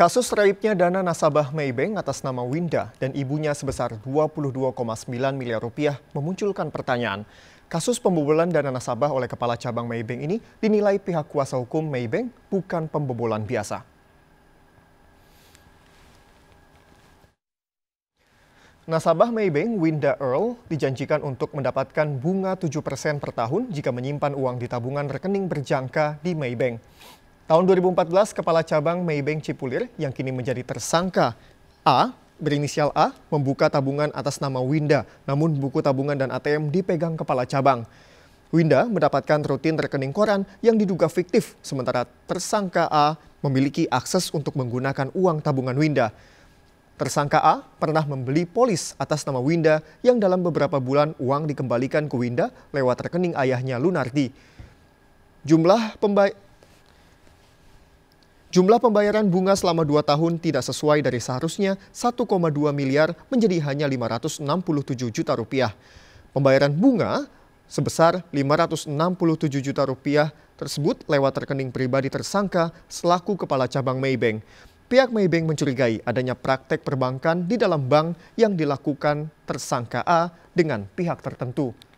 Kasus raibnya dana nasabah Maybank atas nama Winda dan ibunya sebesar 22,9 miliar rupiah memunculkan pertanyaan. Kasus pembobolan dana nasabah oleh kepala cabang Maybank ini dinilai pihak kuasa hukum Maybank bukan pembobolan biasa. Nasabah Maybank Winda Earl dijanjikan untuk mendapatkan bunga 7% per tahun jika menyimpan uang di tabungan rekening berjangka di Maybank. Tahun 2014, Kepala Cabang Maybank Cipulir yang kini menjadi tersangka A berinisial A membuka tabungan atas nama Winda, namun buku tabungan dan ATM dipegang kepala cabang. Winda mendapatkan rutin rekening koran yang diduga fiktif, sementara tersangka A memiliki akses untuk menggunakan uang tabungan Winda. Tersangka A pernah membeli polis atas nama Winda yang dalam beberapa bulan uang dikembalikan ke Winda lewat rekening ayahnya Lunardi. Jumlah pembayar Jumlah pembayaran bunga selama dua tahun tidak sesuai dari seharusnya 1,2 miliar menjadi hanya 567 juta rupiah. Pembayaran bunga sebesar 567 juta rupiah tersebut lewat rekening pribadi tersangka selaku kepala cabang Maybank. Pihak Maybank mencurigai adanya praktek perbankan di dalam bank yang dilakukan tersangka A dengan pihak tertentu.